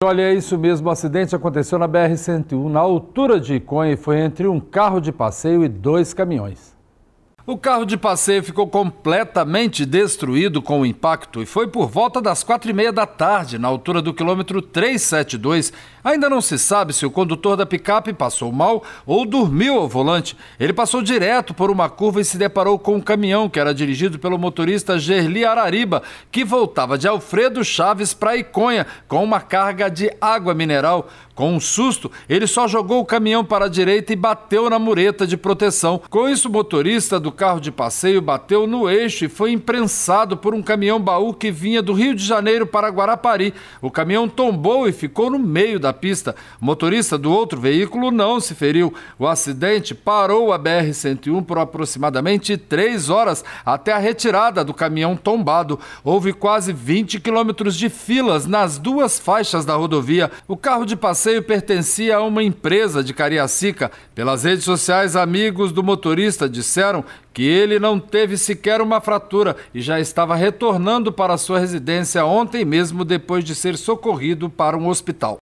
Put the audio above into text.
Olha, é isso mesmo. O acidente aconteceu na BR-101, na altura de Iconha, e foi entre um carro de passeio e dois caminhões. O carro de passeio ficou completamente destruído com o impacto e foi por volta das quatro e meia da tarde, na altura do quilômetro 372. Ainda não se sabe se o condutor da picape passou mal ou dormiu ao volante. Ele passou direto por uma curva e se deparou com um caminhão que era dirigido pelo motorista Gerli Arariba, que voltava de Alfredo Chaves para Iconha com uma carga de água mineral. Com um susto, ele só jogou o caminhão para a direita e bateu na mureta de proteção. Com isso, o motorista do carro de passeio bateu no eixo e foi imprensado por um caminhão-baú que vinha do Rio de Janeiro para Guarapari. O caminhão tombou e ficou no meio da pista. O motorista do outro veículo não se feriu. O acidente parou a BR-101 por aproximadamente três horas até a retirada do caminhão tombado. Houve quase 20 quilômetros de filas nas duas faixas da rodovia. O carro de passeio pertencia a uma empresa de Cariacica. Pelas redes sociais, amigos do motorista disseram que ele não teve sequer uma fratura e já estava retornando para sua residência ontem mesmo depois de ser socorrido para um hospital.